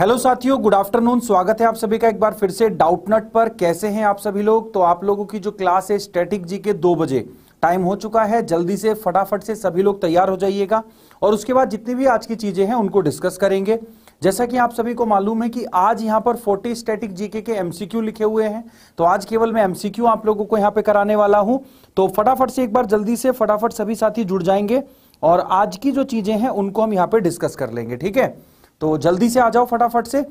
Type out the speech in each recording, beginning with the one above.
hello साथियों good afternoon स्वागत है आप सभी का एक बार फिर से डाउटनट पर कैसे हैं आप सभी लोग तो आप लोगों की जो क्लास है स्टैटिक जी के दो बजे टाइम हो चुका है जल्दी से फटाफट से सभी लोग तैयार हो जाइएगा और उसके बाद जितनी भी आज की चीजें हैं उनको डिस्कस करेंगे जैसा कि आप सभी को मालूम है कि आज यहाँ पर 40 स्टैटिक जीके के एमसीक्यू लिखे हुए हैं तो आज केवल मैं एमसीक्यू आप लोगों को यहाँ पे कराने वाला हूं तो फटाफट से एक बार जल्दी से फटाफट सभी साथी जुड़ जाएंगे और आज की जो चीजें हैं उनको हम यहाँ पे डिस्कस कर लेंगे ठीक है तो जल्दी से आ जाओ फटाफट से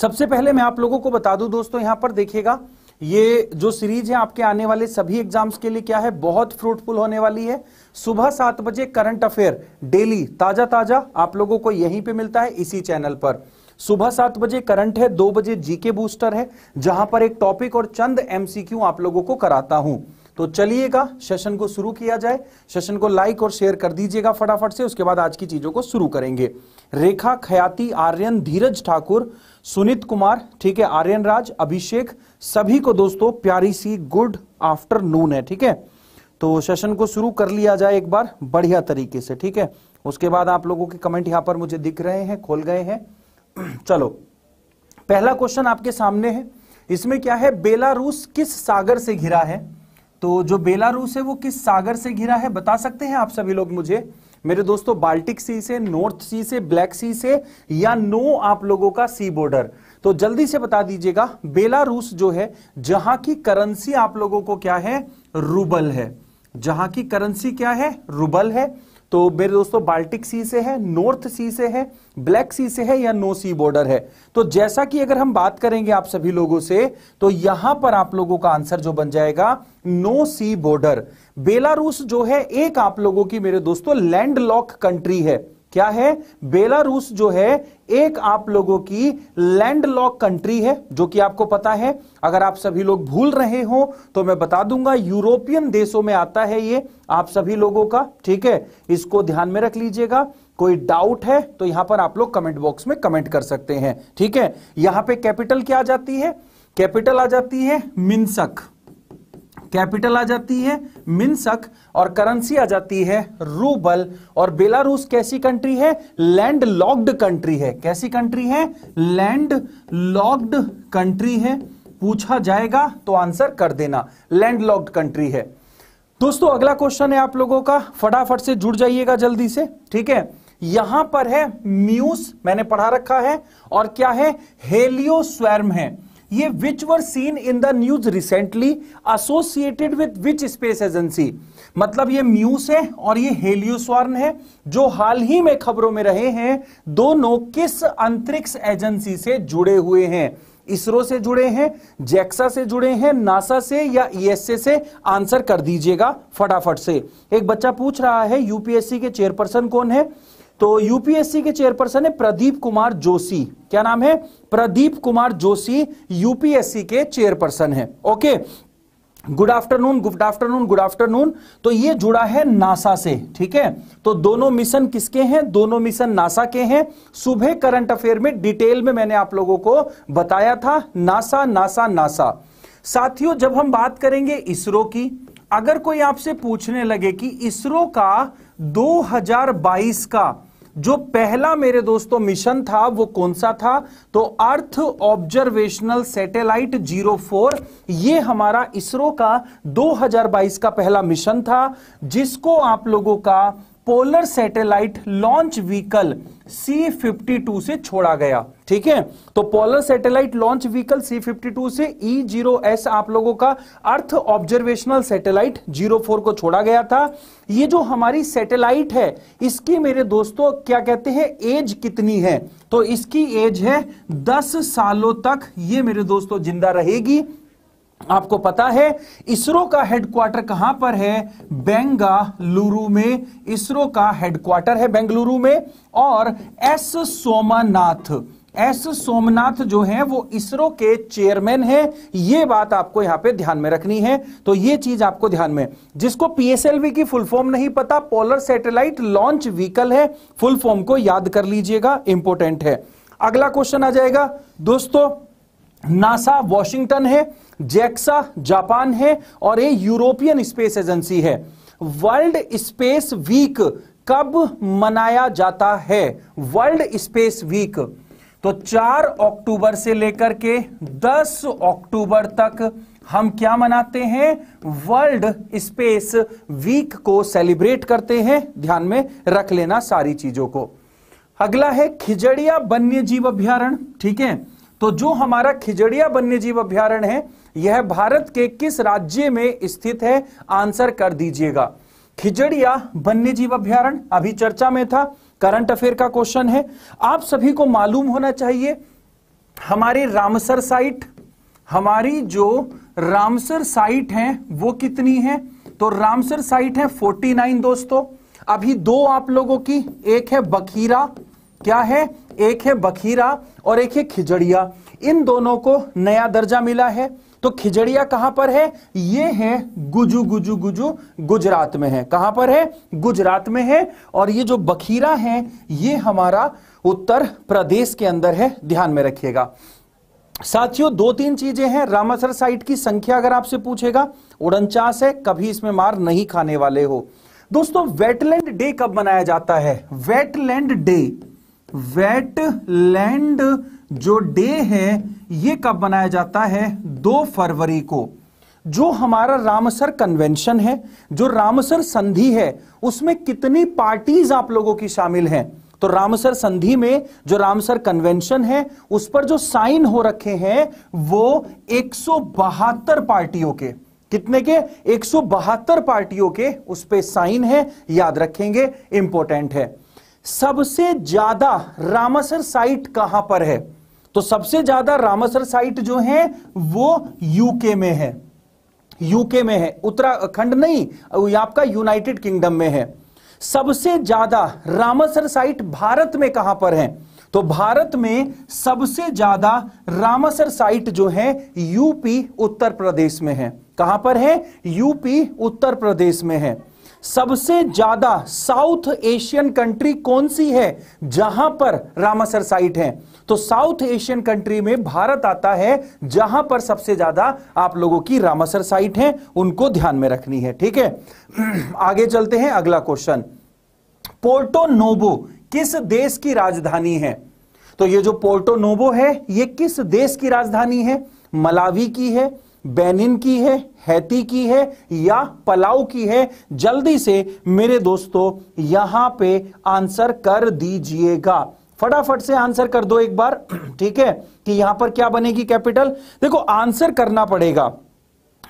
सबसे पहले मैं आप लोगों को बता दूं दोस्तों यहां पर देखिएगा ये जो सीरीज है आपके आने वाले सभी एग्जाम्स के लिए क्या है बहुत फ्रूटफुल होने वाली है सुबह सात बजे करंट अफेयर डेली ताजा ताजा आप लोगों को यहीं पे मिलता है इसी चैनल पर सुबह सात बजे करंट है दो बजे जीके बूस्टर है जहां पर एक टॉपिक और चंद एमसीक्यू आप लोगों को कराता हूं तो चलिएगा सेशन को शुरू किया जाए सेशन को लाइक और शेयर कर दीजिएगा फटाफट से उसके बाद आज की चीजों को शुरू करेंगे रेखा खयाती आर्यन धीरज ठाकुर सुनीत कुमार ठीक है आर्यन राज अभिषेक सभी को दोस्तों प्यारी सी गुड आफ्टरनून है ठीक है तो सेशन को शुरू कर लिया जाए एक बार बढ़िया तरीके से ठीक है उसके बाद आप लोगों के कमेंट यहां पर मुझे दिख रहे हैं खोल गए हैं चलो पहला क्वेश्चन आपके सामने है इसमें क्या है बेलारूस किस सागर से घिरा है तो जो बेलारूस है वो किस सागर से घिरा है बता सकते हैं आप सभी लोग मुझे मेरे दोस्तों बाल्टिक सी से नॉर्थ सी से ब्लैक सी से या नो आप लोगों का सी बॉर्डर तो जल्दी से बता दीजिएगा बेलारूस जो है जहां की करेंसी आप लोगों को क्या है रूबल है जहां की करेंसी क्या है रूबल है तो मेरे दोस्तों बाल्टिक सी से है नॉर्थ सी से है ब्लैक सी से है या नो सी बॉर्डर है तो जैसा कि अगर हम बात करेंगे आप सभी लोगों से तो यहां पर आप लोगों का आंसर जो बन जाएगा नो सी बॉर्डर बेलारूस जो है एक आप लोगों की मेरे दोस्तों लैंडलॉक कंट्री है क्या है बेलारूस जो है एक आप लोगों की लैंडलॉक कंट्री है जो कि आपको पता है अगर आप सभी लोग भूल रहे हो तो मैं बता दूंगा यूरोपियन देशों में आता है ये आप सभी लोगों का ठीक है इसको ध्यान में रख लीजिएगा कोई डाउट है तो यहां पर आप लोग कमेंट बॉक्स में कमेंट कर सकते हैं ठीक है यहां पर कैपिटल क्या आ जाती है कैपिटल आ जाती है मिनसक कैपिटल आ जाती है मिनसक और करेंसी आ जाती है रूबल और बेलारूस कैसी कंट्री है लैंड लॉक्ड कंट्री है कैसी कंट्री है लैंड लॉक्ड कंट्री है पूछा जाएगा तो आंसर कर देना लैंड लॉक्ड कंट्री है दोस्तों अगला क्वेश्चन है आप लोगों का फटाफट से जुड़ जाइएगा जल्दी से ठीक है यहां पर है म्यूस मैंने पढ़ा रखा है और क्या है हेलियो स्वैर्म है ये which were seen in the news recently associated with which space agency मतलब ये म्यूस है और ये हेलियोस्वार्न है जो हाल ही में खबरों में रहे हैं दोनों किस अंतरिक्ष एजेंसी से जुड़े हुए हैं इसरो से जुड़े हैं जैक्सा से जुड़े हैं नासा से या ईएसए e से आंसर कर दीजिएगा फटाफट से एक बच्चा पूछ रहा है यूपीएससी के चेयरपर्सन कौन है तो यूपीएससी के चेयरपर्सन है प्रदीप कुमार जोशी क्या नाम है प्रदीप कुमार जोशी यूपीएससी के चेयरपर्सन है okay good afternoon good afternoon good afternoon तो ये जुड़ा है नासा से ठीक है तो दोनों मिशन किसके हैं दोनों मिशन नासा के हैं सुबह करंट अफेयर में डिटेल में मैंने आप लोगों को बताया था नासा नासा नासा साथियों जब हम बात करेंगे इसरो की अगर कोई आपसे पूछने लगे कि इसरो का 2022 का जो पहला मेरे दोस्तों मिशन था वो कौन सा था तो earth observational satellite zero four ये हमारा इसरो का 2022 का पहला मिशन था जिसको आप लोगों का polar satellite launch vehicle C fifty two से छोड़ा गया ठीक है तो polar satellite launch vehicle C fifty two से ई जीरो एस आप लोगों का earth observational satellite zero four को छोड़ा गया था ये जो हमारी सैटेलाइट है इसकी मेरे दोस्तों क्या कहते हैं एज कितनी है तो इसकी एज है दस सालों तक ये मेरे दोस्तों जिंदा रहेगी आपको पता है इसरो का हेडक्वार्टर कहां पर है बेंगालुरु में इसरो का हेडक्वार्टर है बेंगलुरु में और एस सोमानाथ एस सोमनाथ जो हैं वो इसरो के चेयरमैन हैं ये बात आपको यहां पे ध्यान में रखनी है तो ये चीज आपको ध्यान में जिसको पीएसएलवी की फुल फॉर्म नहीं पता पोलर सैटेलाइट लॉन्च व्हीकल है फुल फॉर्म को याद कर लीजिएगा इंपोर्टेंट है अगला क्वेश्चन आ जाएगा दोस्तों नासा वॉशिंगटन है जैक्सा जापान है और ये यूरोपियन स्पेस एजेंसी है वर्ल्ड स्पेस वीक कब मनाया जाता है वर्ल्ड स्पेस वीक तो 4 अक्टूबर से लेकर के 10 अक्टूबर तक हम क्या मनाते हैं वर्ल्ड स्पेस वीक को सेलिब्रेट करते हैं ध्यान में रख लेना सारी चीजों को अगला है खिजड़िया वन्य जीव अभ्यारण ठीक है तो जो हमारा खिजड़िया वन्य जीव अभ्यारण है यह भारत के किस राज्य में स्थित है आंसर कर दीजिएगा खिजड़िया वन्य जीव अभ्यारण अभी चर्चा में था करंट अफेयर का क्वेश्चन है आप सभी को मालूम होना चाहिए हमारी रामसर साइट हमारी जो रामसर साइट है वो कितनी है तो रामसर साइट है 49 दोस्तों अभी दो आप लोगों की एक है बखीरा क्या है एक है बखीरा और एक है खिजड़िया इन दोनों को नया दर्जा मिला है तो खिजड़िया कहां पर है ये है गुजु गुजू गुजू गुजरात में है कहां पर है गुजरात में है और ये जो बखीरा है ये हमारा उत्तर प्रदेश के अंदर है ध्यान में रखिएगा साथियों दो तीन चीजें हैं रामासर साइट की संख्या अगर आपसे पूछेगा उड़नचास है कभी इसमें मार नहीं खाने वाले हो दोस्तों वेटलैंड डे कब मनाया जाता है वेटलैंड डे वेटलैंड जो डे है ये कब मनाया जाता है दो फरवरी को जो हमारा रामसर कन्वेंशन है जो रामसर संधि है उसमें कितनी पार्टीज आप लोगों की शामिल हैं तो रामसर संधि में जो रामसर कन्वेंशन है उस पर जो साइन हो रखे हैं वो एक पार्टियों के कितने के एक पार्टियों के उस पर साइन है याद रखेंगे इंपॉर्टेंट है सबसे ज्यादा रामसर साइट कहां पर है तो सबसे ज्यादा रामसर साइट जो है वो यूके में है यूके में है उत्तराखंड नहीं आपका यूनाइटेड किंगडम में है सबसे ज्यादा रामसर साइट भारत में कहां पर है तो भारत में सबसे ज्यादा रामसर साइट जो है यूपी उत्तर प्रदेश में है कहां पर है यूपी उत्तर प्रदेश में है सबसे ज्यादा साउथ एशियन कंट्री कौन सी है जहां पर रामासर साइट है तो साउथ एशियन कंट्री में भारत आता है जहां पर सबसे ज्यादा आप लोगों की रामासर साइट है उनको ध्यान में रखनी है ठीक है आगे चलते हैं अगला क्वेश्चन पोर्टो नोबो किस देश की राजधानी है तो ये जो पोर्टो नोबो है ये किस देश की राजधानी है मलावी की है बेनिन की है हैती की है या पलाव की है जल्दी से मेरे दोस्तों यहां पे आंसर कर दीजिएगा फटाफट से आंसर कर दो एक बार ठीक है कि यहां पर क्या बनेगी कैपिटल देखो आंसर करना पड़ेगा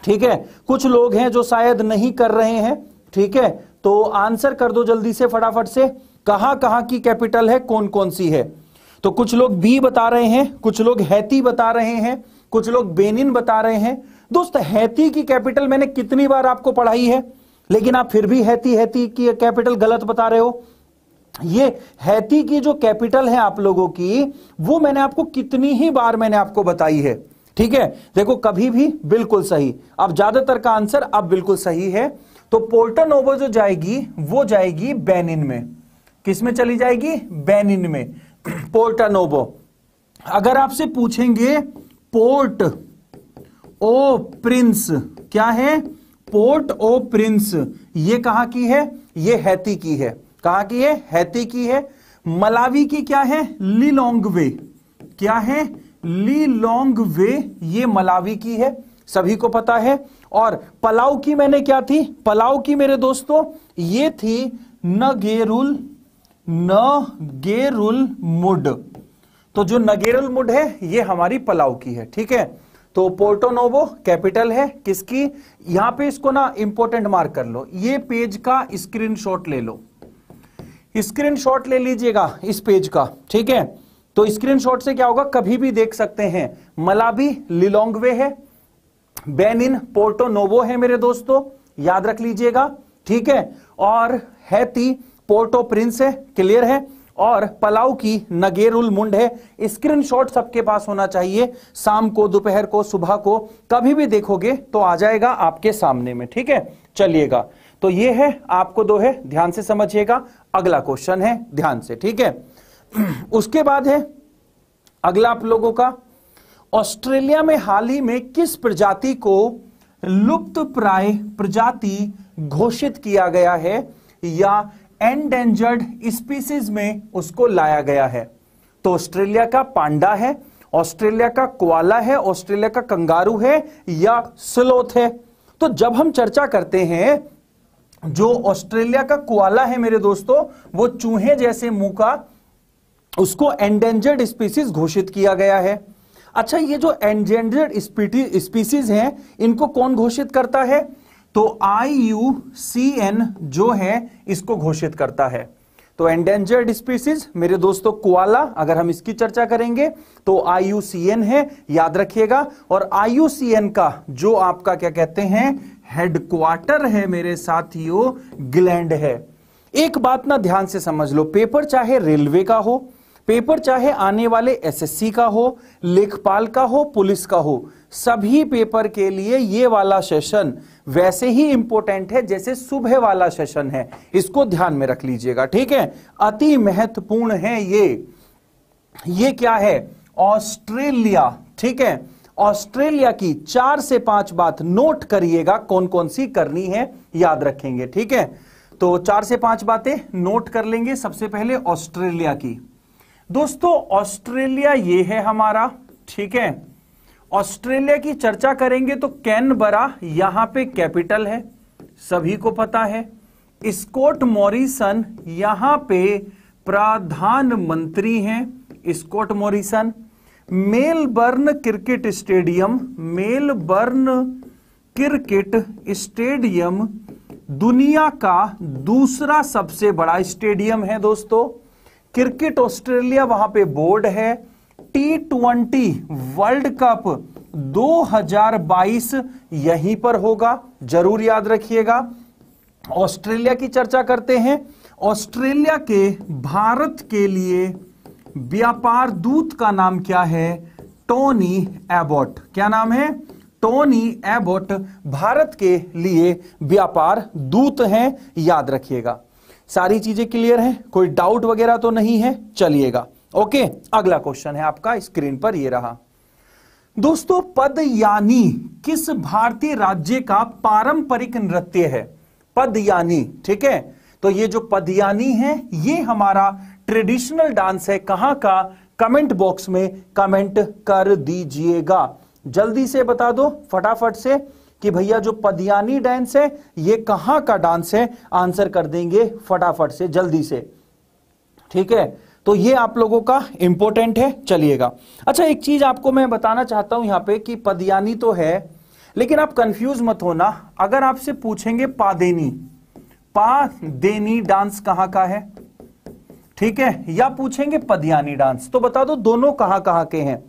ठीक है कुछ लोग हैं जो शायद नहीं कर रहे हैं ठीक है तो आंसर कर दो जल्दी से फटाफट से कहां कहां की कैपिटल है कौन कौन सी है तो कुछ लोग बी बता रहे हैं कुछ लोग हैती बता रहे हैं कुछ लोग बेनिन बता रहे हैं दोस्त हैती की कैपिटल मैंने कितनी बार आपको पढ़ाई है लेकिन आप फिर भी हैती हैती की कैपिटल गलत बता रहे हो ये हैती की जो कैपिटल है आप लोगों की वो मैंने आपको कितनी ही बार मैंने आपको बताई है ठीक है देखो कभी भी बिल्कुल सही अब ज्यादातर का आंसर अब बिल्कुल सही है तो पोर्टन ओवर जो जाएगी वो जाएगी बेनिन में किसमें चली जाएगी बेनिन में पोर्टन नोवो अगर आपसे पूछेंगे पोर्ट ओ प्रिंस क्या है पोर्ट ओ प्रिंस ये कहा की है ये हैती की है कहा की है हैती की है मलावी की क्या है ली लॉन्ग वे क्या है ली लॉन्ग वे ये मलावी की है सभी को पता है और पलाव की मैंने क्या थी पलाऊ की मेरे दोस्तों ये थी न न गेरुल मुड तो जो नगेरल मुड है ये हमारी पलाव की है ठीक है तो पोर्टोनोवो कैपिटल है किसकी यहां पे इसको ना इंपोर्टेंट मार्क कर लो ये पेज का स्क्रीनशॉट ले लो स्क्रीनशॉट ले लीजिएगा इस पेज का ठीक है तो स्क्रीनशॉट से क्या होगा कभी भी देख सकते हैं मलाबी लिलोंगवे है बेनिन पोर्टोनोवो है मेरे दोस्तों याद रख लीजिएगा ठीक है और हैती पोर्टो प्रिंस है क्लियर है और पलाव की नगेरुल मुंड है स्क्रीनशॉट सबके पास होना चाहिए शाम को दोपहर को सुबह को कभी भी देखोगे तो आ जाएगा आपके सामने में ठीक है चलिएगा तो ये है आपको दो है ध्यान से समझिएगा अगला क्वेश्चन है ध्यान से ठीक है उसके बाद है अगला आप लोगों का ऑस्ट्रेलिया में हाल ही में किस प्रजाति को लुप्त प्राय प्रजाति घोषित किया गया है या एंडेंजर्ड स्पीसीज में उसको लाया गया है तो ऑस्ट्रेलिया का पांडा है ऑस्ट्रेलिया का कोआला है ऑस्ट्रेलिया का कंगारू है या स्लोथ है तो जब हम चर्चा करते हैं जो ऑस्ट्रेलिया का कुआला है मेरे दोस्तों वो चूहे जैसे मुंह का उसको एंडेंजर्ड स्पीसीज घोषित किया गया है अच्छा ये जो एंडेंजर्ड स्पीसीज हैं इनको कौन घोषित करता है तो आई यू सी एन जो है इसको घोषित करता है तो एंडेंजर्ड स्पीसीज मेरे दोस्तों कुआला अगर हम इसकी चर्चा करेंगे तो आई है याद रखिएगा और आई का जो आपका क्या कहते हैं हेडक्वार्टर है मेरे साथियों ग्लैंड है एक बात ना ध्यान से समझ लो पेपर चाहे रेलवे का हो पेपर चाहे आने वाले एसएससी का हो लेखपाल का हो पुलिस का हो सभी पेपर के लिए ये वाला सेशन वैसे ही इंपॉर्टेंट है जैसे सुबह वाला सेशन है इसको ध्यान में रख लीजिएगा ठीक है अति महत्वपूर्ण है ये ये क्या है ऑस्ट्रेलिया ठीक है ऑस्ट्रेलिया की चार से पांच बात नोट करिएगा कौन कौन सी करनी है याद रखेंगे ठीक है तो चार से पांच बातें नोट कर लेंगे सबसे पहले ऑस्ट्रेलिया की दोस्तों ऑस्ट्रेलिया ये है हमारा ठीक है ऑस्ट्रेलिया की चर्चा करेंगे तो कैनबरा यहां पे कैपिटल है सभी को पता है स्कॉट मॉरिसन यहां पे प्रधानमंत्री हैं Scott Morrison Melbourne cricket stadium Melbourne cricket stadium दुनिया का दूसरा सबसे बड़ा स्टेडियम है दोस्तों क्रिकेट ऑस्ट्रेलिया वहां पे बोर्ड है टी ट्वेंटी वर्ल्ड कप 2022 यहीं पर होगा जरूर याद रखिएगा ऑस्ट्रेलिया की चर्चा करते हैं ऑस्ट्रेलिया के भारत के लिए व्यापार दूत का नाम क्या है टोनी एबोट क्या नाम है टोनी एबोट भारत के लिए व्यापार दूत हैं याद रखिएगा सारी चीजें क्लियर है कोई डाउट वगैरह तो नहीं है चलिएगा ओके अगला क्वेश्चन है आपका स्क्रीन पर यह रहा दोस्तों पद यानी किस भारतीय राज्य का पारंपरिक नृत्य है पद यानी ठीक है तो ये जो पद यानी है ये हमारा ट्रेडिशनल डांस है कहां का कमेंट बॉक्स में कमेंट कर दीजिएगा जल्दी से बता दो फटाफट से कि भैया जो पदियानी डांस है ये कहां का डांस है आंसर कर देंगे फटाफट से जल्दी से ठीक है तो ये आप लोगों का इंपॉर्टेंट है चलिएगा अच्छा एक चीज आपको मैं बताना चाहता हूं यहां पे कि पदियानी तो है लेकिन आप कंफ्यूज मत होना अगर आपसे पूछेंगे पादेनी देनी डांस कहां का है ठीक है या पूछेंगे पदियानी डांस तो बता दो दोनों कहां कहां के हैं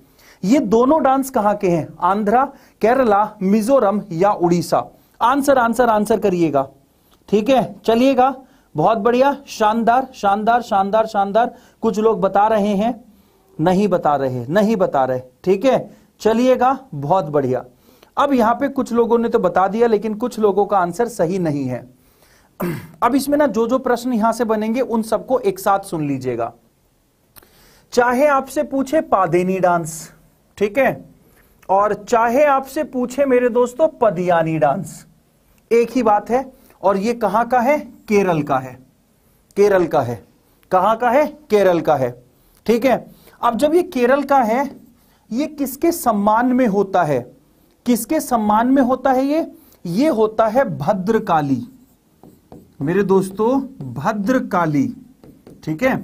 ये दोनों डांस कहां के हैं आंध्रा केरला मिजोरम या उड़ीसा आंसर आंसर आंसर करिएगा ठीक है चलिएगा बहुत बढ़िया शानदार शानदार शानदार शानदार कुछ लोग बता रहे हैं नहीं बता रहे नहीं बता रहे ठीक है चलिएगा बहुत बढ़िया अब यहां पे कुछ लोगों ने तो बता दिया लेकिन कुछ लोगों का आंसर सही नहीं है अब इसमें ना जो जो प्रश्न यहां से बनेंगे उन सबको एक साथ सुन लीजिएगा चाहे आपसे पूछे पादेनी डांस ठीक है और चाहे आपसे पूछे मेरे दोस्तों पदियानी डांस एक ही बात है और ये कहां का है केरल का है केरल का है कहां का है केरल का है ठीक है अब जब ये केरल का है ये किसके सम्मान में होता है किसके सम्मान में होता है ये ये होता है भद्रकाली मेरे दोस्तों भद्रकाली ठीक है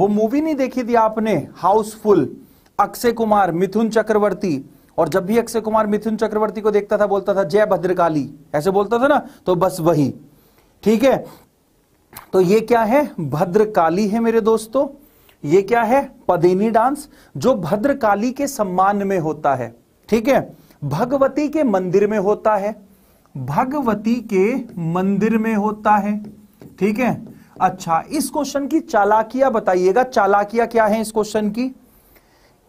वो मूवी नहीं देखी थी आपने हाउसफुल अक्षय कुमार मिथुन चक्रवर्ती और जब भी अक्षय कुमार मिथुन चक्रवर्ती को देखता था बोलता था जय भद्रकाली ऐसे बोलता था ना तो बस वही ठीक है तो ये क्या है भद्रकाली है मेरे दोस्तों ये क्या है पदेनी डांस जो भद्रकाली के सम्मान में होता है ठीक है भगवती के मंदिर में होता है भगवती के मंदिर में होता है ठीक है अच्छा इस क्वेश्चन की चालाकिया बताइएगा चालाकिया क्या है इस क्वेश्चन की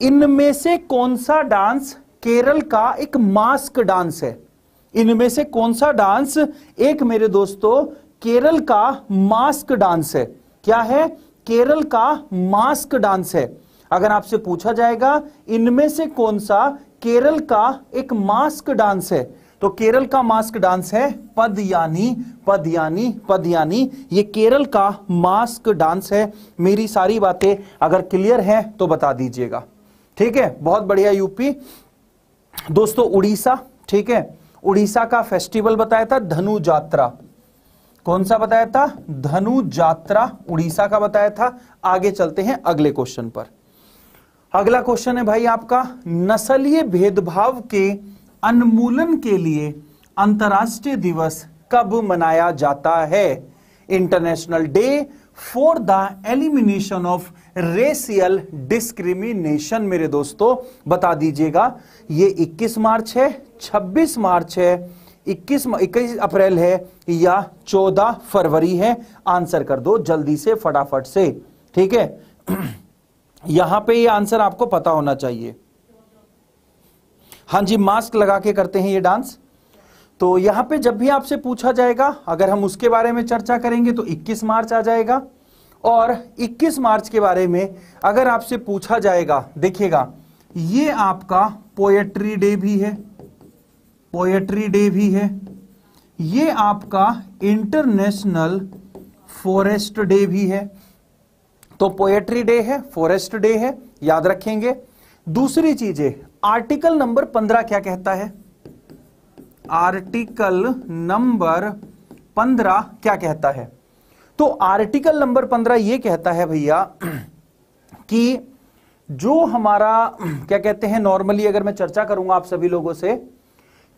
इनमें से कौन सा डांस केरल का एक मास्क डांस है इनमें से कौन सा डांस एक मेरे दोस्तों केरल का मास्क डांस है क्या है केरल का मास्क डांस है अगर आपसे पूछा जाएगा इनमें से कौन सा केरल का एक मास्क डांस है तो केरल का मास्क डांस है पद यानी पद यानी पद यानी ये केरल का मास्क डांस है मेरी सारी बातें अगर क्लियर है तो बता दीजिएगा ठीक है बहुत बढ़िया यूपी दोस्तों उड़ीसा ठीक है उड़ीसा का फेस्टिवल बताया था धनु जात्रा कौन सा बताया था धनु जात्रा उड़ीसा का बताया था आगे चलते हैं अगले क्वेश्चन पर अगला क्वेश्चन है भाई आपका नस्लीय भेदभाव के अनमूलन के लिए अंतर्राष्ट्रीय दिवस कब मनाया जाता है international day for the elimination of racial discrimination मेरे दोस्तों बता दीजिएगा ये 21 मार्च है 26 मार्च है 21 इक्कीस अप्रैल है या 14 फरवरी है आंसर कर दो जल्दी से फटाफट से ठीक है यहां पे ये यह आंसर आपको पता होना चाहिए हां जी मास्क लगा के करते हैं ये डांस तो यहां पे जब भी आपसे पूछा जाएगा अगर हम उसके बारे में चर्चा करेंगे तो 21 मार्च आ जाएगा और 21 मार्च के बारे में अगर आपसे पूछा जाएगा देखिएगा ये आपका पोएट्री डे भी है पोएट्री डे भी है ये आपका इंटरनेशनल फॉरेस्ट डे भी है तो पोएट्री डे है फॉरेस्ट डे है याद रखेंगे दूसरी चीज है आर्टिकल नंबर पंद्रह क्या कहता है आर्टिकल नंबर पंद्रह क्या कहता है तो आर्टिकल नंबर पंद्रह ये कहता है भैया कि जो हमारा क्या कहते हैं नॉर्मली अगर मैं चर्चा करूंगा आप सभी लोगों से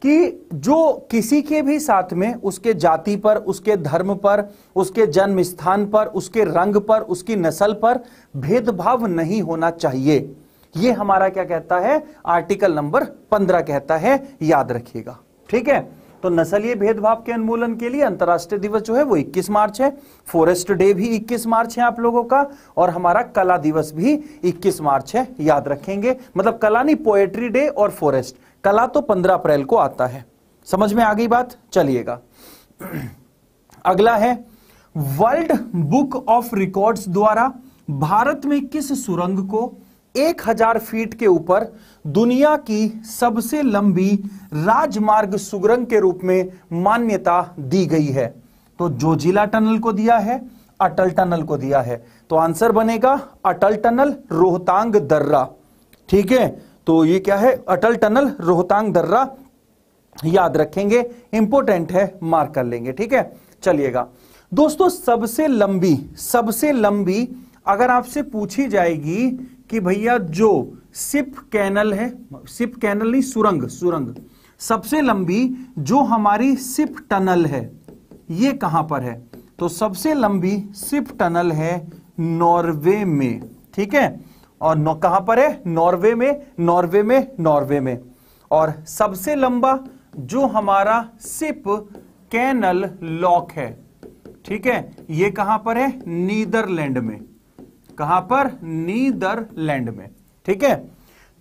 कि जो किसी के भी साथ में उसके जाति पर उसके धर्म पर उसके जन्म स्थान पर उसके रंग पर उसकी नस्ल पर भेदभाव नहीं होना चाहिए यह हमारा क्या कहता है आर्टिकल नंबर पंद्रह कहता है याद रखिएगा ठीक है तो नस्लीय भेदभाव के उन्मूलन के लिए अंतरराष्ट्रीय दिवस जो है वो 21 मार्च है फॉरेस्ट डे भी 21 मार्च है आप लोगों का और हमारा कला दिवस भी 21 मार्च है याद रखेंगे मतलब कला नहीं पोएट्री डे और फॉरेस्ट कला तो 15 अप्रैल को आता है समझ में आ गई बात चलिएगा अगला है वर्ल्ड बुक ऑफ रिकॉर्ड्स द्वारा भारत में किस सुरंग को एक हजार फीट के ऊपर दुनिया की सबसे लंबी राजमार्ग सुगरंग के रूप में मान्यता दी गई है तो जोजिला टनल को दिया है अटल टनल को दिया है तो आंसर बनेगा अटल टनल रोहतांग दर्रा ठीक है तो ये क्या है अटल टनल रोहतांग दर्रा याद रखेंगे इंपोर्टेंट है मार्क कर लेंगे ठीक है चलिएगा दोस्तों सबसे लंबी सबसे लंबी अगर आपसे पूछी जाएगी कि भैया जो सिप कैनल है सिप कैनल नहीं सुरंग सुरंग सबसे लंबी जो हमारी सिप टनल है ये कहां पर है तो सबसे लंबी सिप टनल है नॉर्वे में ठीक है और कहां पर है नॉर्वे में नॉर्वे में नॉर्वे में और सबसे लंबा जो हमारा सिप कैनल लॉक है ठीक है ये कहां पर है नीदरलैंड में कहां पर नीदरलैंड में ठीक है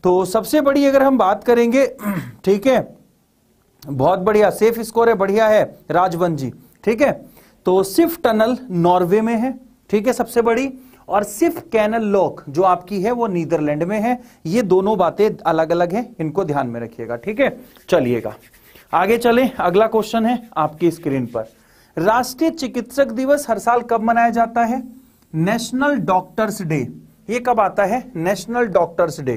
तो सबसे बड़ी अगर हम बात करेंगे ठीक है बहुत बढ़िया सेफ स्कोर है बढ़िया है राजवंत जी ठीक है तो सिफ टनल नॉर्वे में है ठीक है सबसे बड़ी और सिर्फ कैनल लॉक जो आपकी है वो नीदरलैंड में है ये दोनों बातें अलग अलग हैं इनको ध्यान में रखिएगा ठीक है चलिएगा आगे चले अगला क्वेश्चन है आपकी स्क्रीन पर राष्ट्रीय चिकित्सक दिवस हर साल कब मनाया जाता है नेशनल डॉक्टर्स डे ये कब आता है नेशनल डॉक्टर्स डे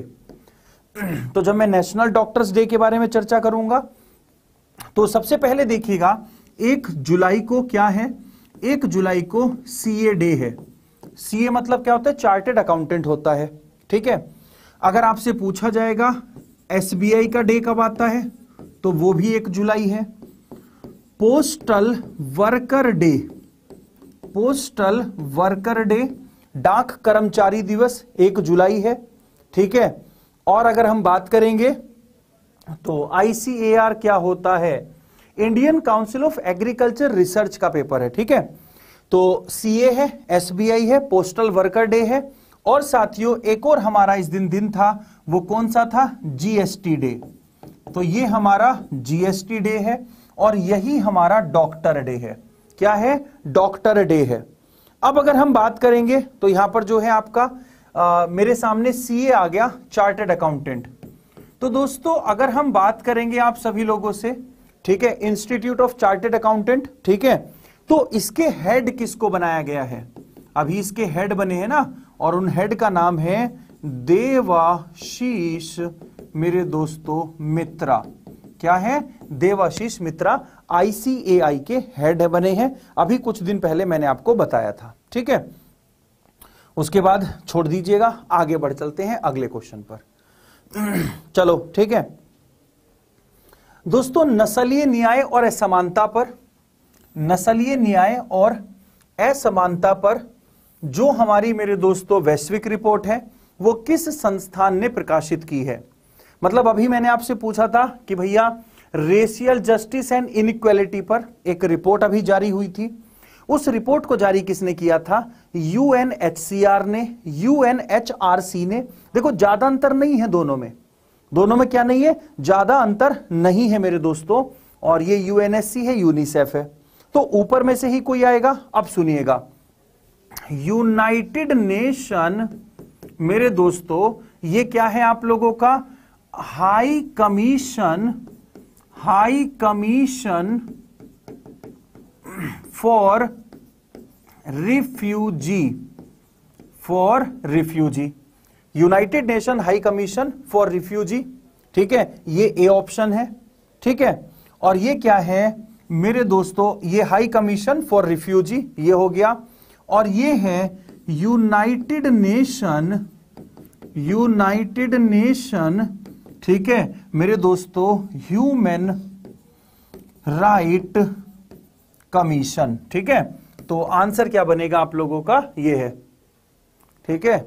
तो जब मैं नेशनल डॉक्टर्स डे के बारे में चर्चा करूंगा तो सबसे पहले देखिएगा एक जुलाई को क्या है एक जुलाई को सीए डे है सीए मतलब क्या होता है चार्टेड अकाउंटेंट होता है ठीक है अगर आपसे पूछा जाएगा एसबीआई का डे कब आता है तो वो भी एक जुलाई है postal worker day postal worker day डाक कर्मचारी दिवस एक जुलाई है ठीक है और अगर हम बात करेंगे तो आईसीएआर क्या होता है Indian council of agriculture research का पेपर है ठीक है तो सीए है एसबीआई है पोस्टल वर्कर डे है और साथियों एक और हमारा इस दिन दिन था वो कौन सा था जीएसटी डे तो ये हमारा जीएसटी डे है और यही हमारा डॉक्टर डे है क्या है डॉक्टर डे है अब अगर हम बात करेंगे तो यहां पर जो है आपका आ, मेरे सामने सीए आ गया चार्टेड अकाउंटेंट तो दोस्तों अगर हम बात करेंगे आप सभी लोगों से ठीक है इंस्टीट्यूट ऑफ चार्टेड अकाउंटेंट ठीक है तो इसके हेड किसको बनाया गया है अभी इसके हेड बने हैं ना और उन हेड का नाम है देवाशीष मेरे दोस्तों मित्रा क्या है देवाशीष मित्रा आईसीएआई के हेड है बने हैं अभी कुछ दिन पहले मैंने आपको बताया था ठीक है उसके बाद छोड़ दीजिएगा आगे बढ़ चलते हैं अगले क्वेश्चन पर चलो ठीक है दोस्तों नस्लीय न्याय और असमानता पर नस्लीय न्याय और असमानता पर जो हमारी मेरे दोस्तों वैश्विक रिपोर्ट है वो किस संस्थान ने प्रकाशित की है मतलब अभी मैंने आपसे पूछा था कि भैया रेशियल जस्टिस एंड इनक्वालिटी पर एक रिपोर्ट अभी जारी हुई थी उस रिपोर्ट को जारी किसने किया था यूएनएचसीआर ने यूएनएचआरसी ने देखो ज्यादा अंतर नहीं है दोनों में दोनों में क्या नहीं है ज्यादा अंतर नहीं है मेरे दोस्तों और ये यूएनएससी है यूनिसेफ है तो ऊपर में से ही कोई आएगा अब सुनिएगा यूनाइटेड नेशन मेरे दोस्तों ये क्या है आप लोगों का high commission high commission for refugee for refugee United Nation high commission for refugee ठीक है ये ए ऑप्शन है ठीक है और ये क्या है मेरे दोस्तों ये हाई कमीशन फॉर रिफ्यूजी ये हो गया और ये है यूनाइटेड नेशन यूनाइटेड नेशन ठीक है मेरे दोस्तों ह्यूमन राइट कमीशन ठीक है तो आंसर क्या बनेगा आप लोगों का ये है ठीक है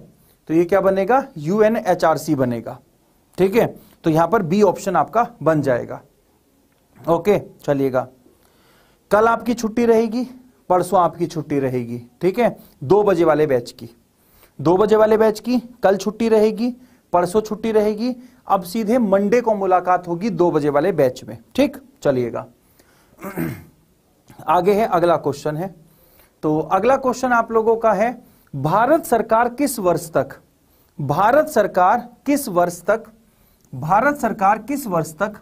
तो ये क्या बनेगा यूएनएचआरसी बनेगा ठीक है तो यहां पर बी ऑप्शन आपका बन जाएगा ओके चलिएगा कल आपकी छुट्टी रहेगी परसों आपकी छुट्टी रहेगी ठीक है दो बजे वाले बैच की दो बजे वाले बैच की कल छुट्टी रहेगी परसों छुट्टी रहेगी अब सीधे मंडे को मुलाकात होगी दो बजे वाले बैच में ठीक चलिएगा आगे है अगला क्वेश्चन है तो अगला क्वेश्चन आप लोगों का है भारत सरकार किस वर्ष तक भारत सरकार किस वर्ष तक भारत सरकार किस वर्ष तक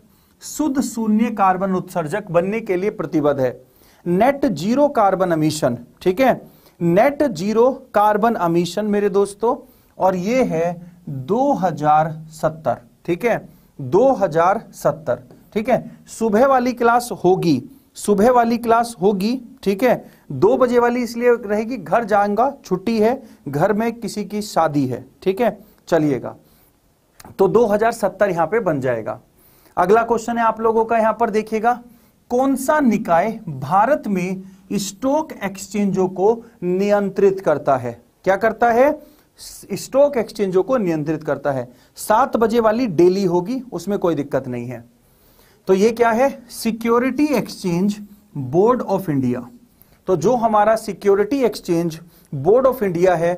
शुद्ध शून्य कार्बन उत्सर्जक बनने के लिए प्रतिबद्ध है नेट जीरो कार्बन अमीशन ठीक है नेट जीरो कार्बन अमीशन मेरे दोस्तों और यह है 2070 ठीक है 2070 ठीक है सुबह वाली क्लास होगी सुबह वाली क्लास होगी ठीक है दो बजे वाली इसलिए रहेगी घर जाऊंगा छुट्टी है घर में किसी की शादी है ठीक है चलिएगा तो 2070 यहां पर बन जाएगा अगला क्वेश्चन है आप लोगों का यहां पर देखिएगा कौन सा निकाय भारत में स्टॉक एक्सचेंजों को नियंत्रित करता है क्या करता है स्टॉक एक्सचेंजों को नियंत्रित करता है सात बजे वाली डेली होगी उसमें कोई दिक्कत नहीं है तो ये क्या है security exchange board of India तो जो हमारा security exchange board of India है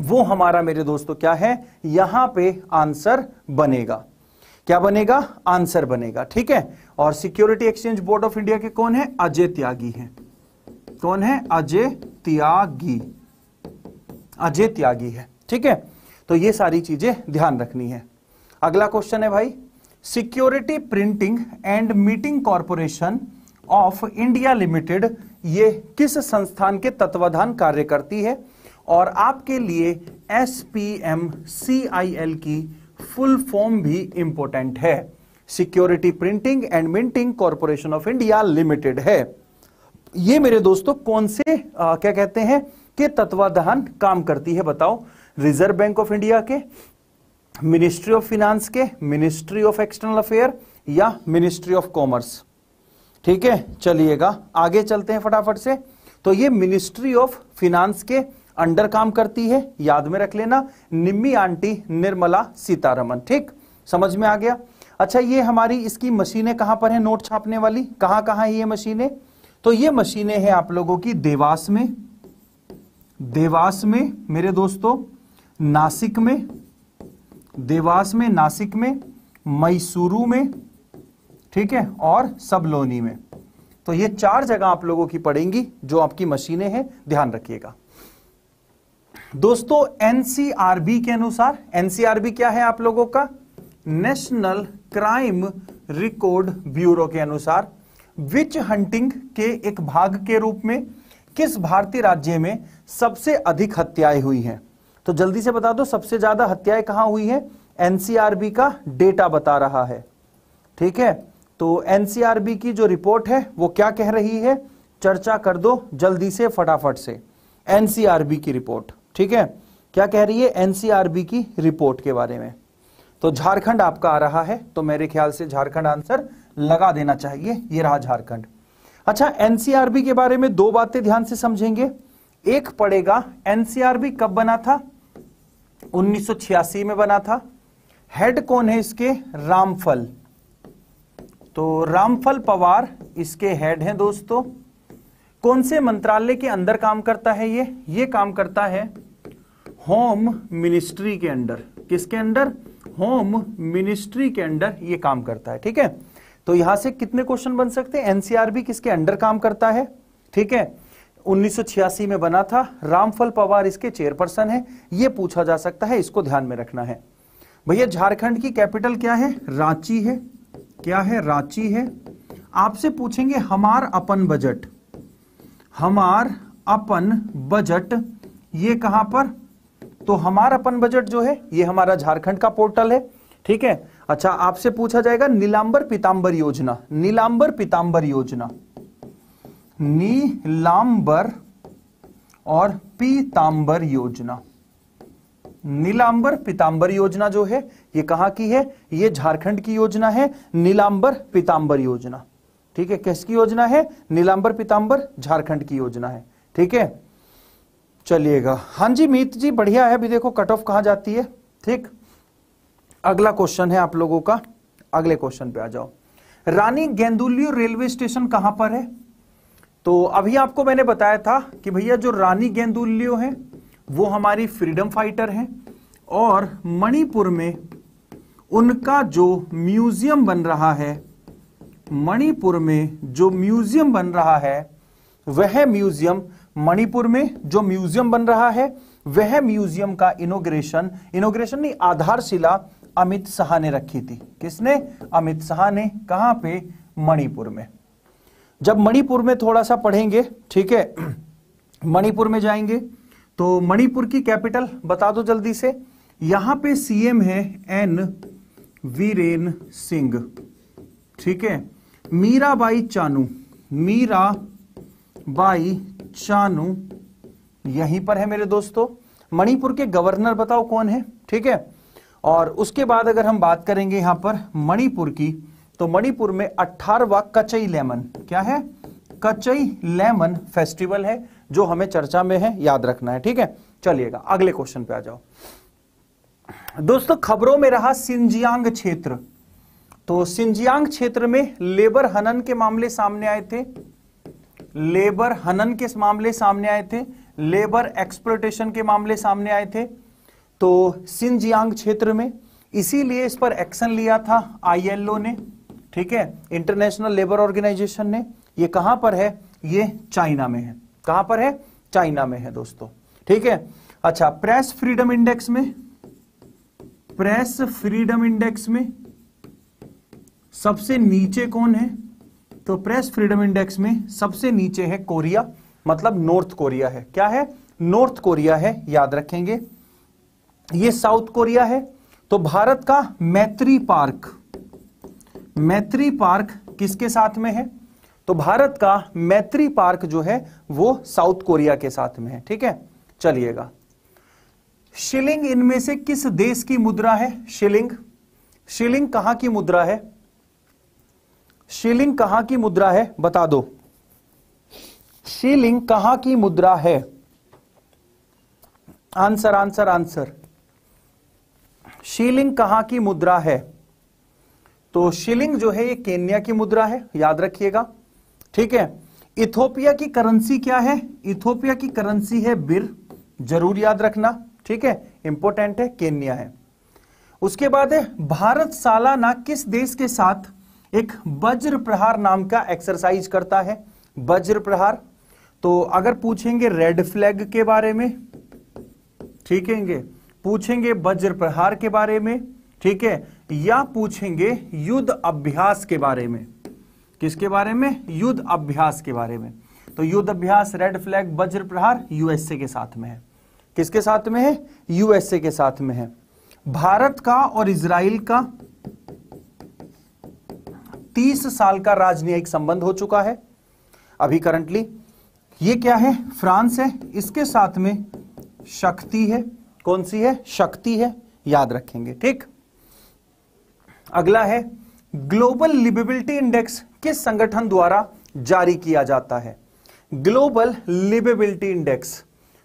वो हमारा मेरे दोस्तों क्या है यहां पे आंसर बनेगा क्या बनेगा आंसर बनेगा ठीक है और security exchange board of India के कौन है अजय त्यागी हैं कौन है अजय त्यागी अजय त्यागी है ठीक है तो ये सारी चीजें ध्यान रखनी है अगला क्वेश्चन है भाई security printing and meeting corporation of India limited ये किस संस्थान के तत्वाधान कार्य करती है और आपके लिए S P M C I L की फुल फॉर्म भी इंपॉर्टेंट है security printing and minting corporation of India limited है ये मेरे दोस्तों कौन से आ, क्या कहते हैं के तत्वाधान काम करती है बताओ रिजर्व बैंक ऑफ इंडिया के मिनिस्ट्री ऑफ फिनेंस के मिनिस्ट्री ऑफ एक्सटर्नल अफेयर या मिनिस्ट्री ऑफ कॉमर्स ठीक है चलिएगा आगे चलते हैं फटाफट से तो ये मिनिस्ट्री ऑफ फिनेंस के अंडर काम करती है याद में रख लेना निम्मी आंटी निर्मला सीतारमन ठीक समझ में आ गया अच्छा ये हमारी इसकी मशीनें कहां पर है नोट छापने वाली कहां कहां है ये मशीनें तो ये मशीनें हैं आप लोगों की देवास में देवास में मेरे दोस्तों नासिक में देवास में नासिक में मैसूरू में ठीक है और सबलोनी में तो ये चार जगह आप लोगों की पड़ेंगी जो आपकी मशीनें हैं ध्यान रखिएगा दोस्तों एनसीआरबी के अनुसार एनसीआरबी क्या है आप लोगों का नेशनल क्राइम रिकॉर्ड ब्यूरो के अनुसार विच हंटिंग के एक भाग के रूप में किस भारतीय राज्य में सबसे अधिक हत्याएं हुई हैं तो जल्दी से बता दो सबसे ज्यादा हत्याएं कहां हुई है एनसीआरबी का डेटा बता रहा है ठीक है तो एनसीआरबी की जो रिपोर्ट है वो क्या कह रही है चर्चा कर दो जल्दी से फटाफट से एनसीआरबी की रिपोर्ट ठीक है क्या कह रही है एनसीआरबी की रिपोर्ट के बारे में तो झारखंड आपका आ रहा है तो मेरे ख्याल से झारखंड आंसर लगा देना चाहिए ये रहा झारखंड अच्छा एनसीआरबी के बारे में दो बातें ध्यान से समझेंगे एक पड़ेगा एनसीआरबी कब बना था 1986 में बना था हेड कौन है इसके रामफल तो रामफल पवार इसके हेड हैं दोस्तों कौन से मंत्रालय के अंदर काम करता है ये ये काम करता है होम मिनिस्ट्री के अंडर किसके अंडर होम मिनिस्ट्री के अंडर ये काम करता है ठीक है तो यहां से कितने क्वेश्चन बन सकते हैं एनसीआरबी किसके अंडर काम करता है ठीक है 1986 में बना था रामफल पवार इसके चेयरपर्सन है यह पूछा जा सकता है इसको ध्यान में रखना है भैया झारखंड की कैपिटल क्या है रांची है क्या है रांची है आपसे पूछेंगे हमार अपन बजट हमार अपन बजट ये कहां पर तो हमारा अपन बजट जो है ये हमारा झारखंड का पोर्टल है ठीक है अच्छा आपसे पूछा जाएगा नीलांबर पीताम्बर योजना नीलांबर पीताम्बर योजना नीलांबर और पीताम्बर योजना नीलांबर पीताम्बर योजना जो है ये कहां की है ये झारखंड की योजना है नीलांबर पीताम्बर योजना ठीक है किसकी योजना है नीलांबर पीताम्बर झारखंड की योजना है ठीक है चलिएगा हां जी मीत जी बढ़िया है अभी देखो कट ऑफ कहां जाती है ठीक अगला क्वेश्चन है आप लोगों का अगले क्वेश्चन पे आ जाओ रानी गेंदुलियो रेलवे स्टेशन कहां पर है तो अभी आपको मैंने बताया था कि भैया जो रानी गेंदुलियो है वो हमारी फ्रीडम फाइटर है और मणिपुर में उनका जो म्यूजियम बन रहा है मणिपुर में जो म्यूजियम बन रहा है वह म्यूजियम मणिपुर में जो म्यूजियम बन रहा है वह म्यूजियम का इनोग्रेशन इनोग्रेशन नहीं आधारशिला अमित शाह ने रखी थी किसने अमित शाह ने कहा पे मणिपुर में जब मणिपुर में थोड़ा सा पढ़ेंगे ठीक है मणिपुर में जाएंगे तो मणिपुर की कैपिटल बता दो जल्दी से यहां पे सीएम है एन वीरेन सिंह ठीक है मीराबाई चानू मीरा बाई चानू यहीं पर है मेरे दोस्तों मणिपुर के गवर्नर बताओ कौन है ठीक है और उसके बाद अगर हम बात करेंगे यहां पर मणिपुर की तो मणिपुर में अठारवा कचई लेमन क्या है कचई लेमन फेस्टिवल है जो हमें चर्चा में है याद रखना है ठीक है चलिएगा अगले क्वेश्चन पे आ जाओ दोस्तों खबरों में रहा सिंजियांग क्षेत्र तो सिंजियांग क्षेत्र में लेबर हनन के मामले सामने आए थे लेबर हनन के मामले सामने आए थे लेबर एक्सप्लोटेशन के मामले सामने आए थे तो सिंजियांग क्षेत्र में इसीलिए इस पर एक्शन लिया था आईएलओ ने ठीक है इंटरनेशनल लेबर ऑर्गेनाइजेशन ने ये कहां पर है ये चाइना में है कहां पर है चाइना में है दोस्तों ठीक है अच्छा प्रेस फ्रीडम इंडेक्स में प्रेस फ्रीडम इंडेक्स में सबसे नीचे कौन है तो प्रेस फ्रीडम इंडेक्स में सबसे नीचे है कोरिया मतलब नॉर्थ कोरिया है क्या है नॉर्थ कोरिया है याद रखेंगे ये साउथ कोरिया है तो भारत का मैत्री पार्क मैत्री पार्क किसके साथ में है तो भारत का मैत्री पार्क जो है वो साउथ कोरिया के साथ में है ठीक है चलिएगा शिलिंग इनमें से किस देश की मुद्रा है शिलिंग शिलिंग कहां की मुद्रा है शिलिंग कहां की मुद्रा है बता दो शिलिंग कहां की मुद्रा है आंसर आंसर आंसर शीलिंग कहां की मुद्रा है तो शिलिंग जो है ये केन्या की मुद्रा है याद रखिएगा ठीक है इथोपिया की करेंसी क्या है इथोपिया की करेंसी है बिर जरूर याद रखना ठीक है इंपॉर्टेंट है केन्या है उसके बाद है भारत सालाना किस देश के साथ एक वज्र प्रहार नाम का एक्सरसाइज करता है वज्र प्रहार तो अगर पूछेंगे रेड फ्लैग के बारे में ठीक है पूछेंगे वज्र प्रहार के बारे में ठीक है या पूछेंगे युद्ध अभ्यास के बारे में किसके बारे में युद्ध अभ्यास के बारे में तो युद्ध अभ्यास रेड फ्लैग वज्र प्रहार यूएसए के साथ में है किसके साथ में है यूएसए के साथ में है भारत का और इसराइल का तीस साल का राजनयिक संबंध हो चुका है अभी करंटली ये क्या है फ्रांस है इसके साथ में शक्ति है कौन सी है शक्ति है याद रखेंगे ठीक अगला है ग्लोबल लिबेबिलिटी इंडेक्स किस संगठन द्वारा जारी किया जाता है ग्लोबल लिबेबिलिटी इंडेक्स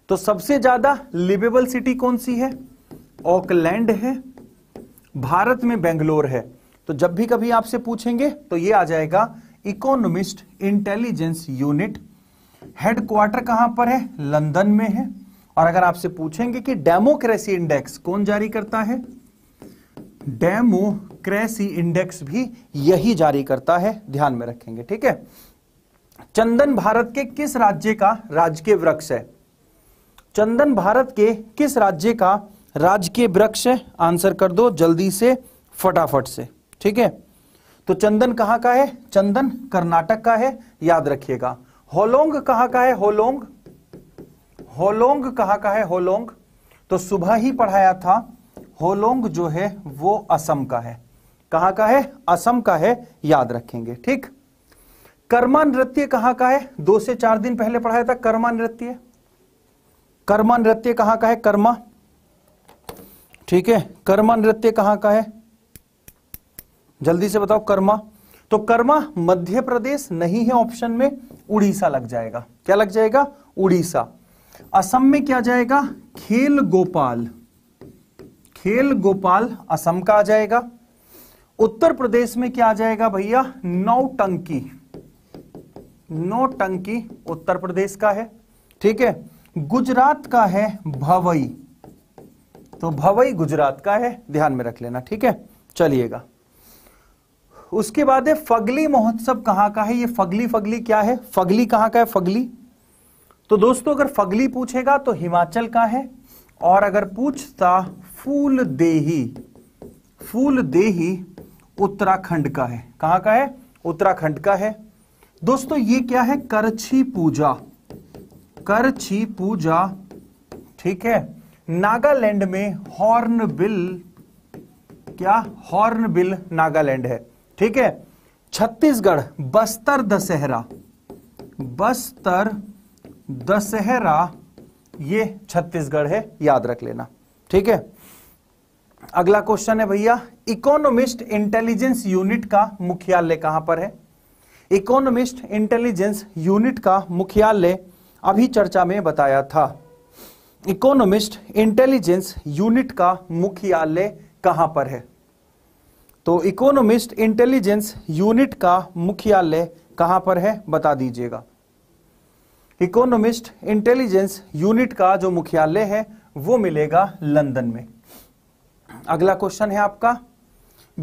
तो सबसे ज्यादा लिबेबल सिटी कौन सी है ऑकलैंड है भारत में बेंगलोर है तो जब भी कभी आपसे पूछेंगे तो ये आ जाएगा इकोनॉमिस्ट इंटेलिजेंस यूनिट हेडक्वार्टर कहां पर है लंदन में है और अगर आपसे पूछेंगे कि डेमोक्रेसी इंडेक्स कौन जारी करता है डेमोक्रेसी इंडेक्स भी यही जारी करता है ध्यान में रखेंगे ठीक है चंदन भारत के किस राज्य का राजकीय वृक्ष है चंदन भारत के किस राज्य का राजकीय वृक्ष है आंसर कर दो जल्दी से फटाफट से ठीक है तो चंदन कहां का है चंदन कर्नाटक का है याद रखिएगा होलोंग कहां का है होलोंग होलोंग कहां का है होलोंग तो सुबह ही पढ़ाया था होलोंग जो है वो असम का है कहां का है असम का है याद रखेंगे ठीक कर्मा नृत्य कहां का है दो से चार दिन पहले पढ़ाया था कर्मा नृत्य कर्मा नृत्य कहां का है कर्मा ठीक है कर्मा नृत्य कहां का है जल्दी से बताओ कर्मा तो कर्मा मध्य प्रदेश नहीं है ऑप्शन में उड़ीसा लग जाएगा क्या लग जाएगा उड़ीसा असम में क्या जाएगा खेल गोपाल खेल गोपाल असम का आ जाएगा उत्तर प्रदेश में क्या आ जाएगा भैया नौटंकी टंकी उत्तर प्रदेश का है ठीक है गुजरात का है भवई तो भवई गुजरात का है ध्यान में रख लेना ठीक है चलिएगा उसके बाद है फगली महोत्सव कहां का है ये फगली फगली क्या है फगली कहां का है फगली तो दोस्तों अगर फगली पूछेगा तो हिमाचल का है और अगर पूछता फूल देही फूल देही उत्तराखंड का है कहां का है उत्तराखंड का है दोस्तों ये क्या है करछी पूजा करछी पूजा ठीक है नागालैंड में हॉर्नबिल क्या हॉर्नबिल नागालैंड है ठीक है छत्तीसगढ़ बस्तर दशहरा बस्तर दशहरा ये छत्तीसगढ़ है याद रख लेना ठीक है अगला क्वेश्चन है भैया इकोनॉमिस्ट इंटेलिजेंस यूनिट का मुख्यालय कहां पर है इकोनॉमिस्ट इंटेलिजेंस यूनिट का मुख्यालय अभी चर्चा में बताया था इकोनॉमिस्ट इंटेलिजेंस यूनिट का मुख्यालय कहां पर है तो इकोनॉमिस्ट इंटेलिजेंस यूनिट का मुख्यालय कहां पर है बता दीजिएगा इकोनॉमिस्ट इंटेलिजेंस यूनिट का जो मुख्यालय है वो मिलेगा लंदन में अगला क्वेश्चन है आपका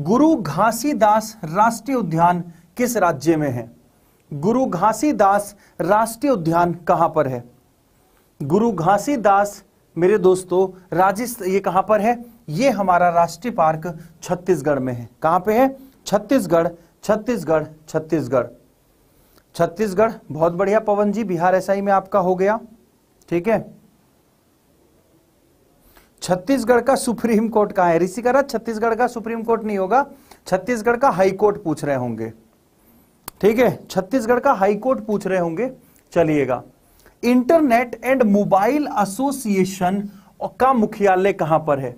गुरु घासीदास राष्ट्रीय उद्यान किस राज्य में है गुरु घासीदास राष्ट्रीय उद्यान कहां पर है गुरु घासीदास मेरे दोस्तों राजस्थान ये कहां पर है ये हमारा राष्ट्रीय पार्क छत्तीसगढ़ में है कहां पे है छत्तीसगढ़ छत्तीसगढ़ छत्तीसगढ़ छत्तीसगढ़ बहुत बढ़िया पवन जी बिहार एसआई में आपका हो गया ठीक है छत्तीसगढ़ का सुप्रीम कोर्ट कहा है ऋषि करा छत्तीसगढ़ का सुप्रीम कोर्ट नहीं होगा छत्तीसगढ़ का हाई कोर्ट पूछ रहे होंगे ठीक है छत्तीसगढ़ का हाई कोर्ट पूछ रहे होंगे चलिएगा इंटरनेट एंड मोबाइल एसोसिएशन का मुख्यालय कहां पर है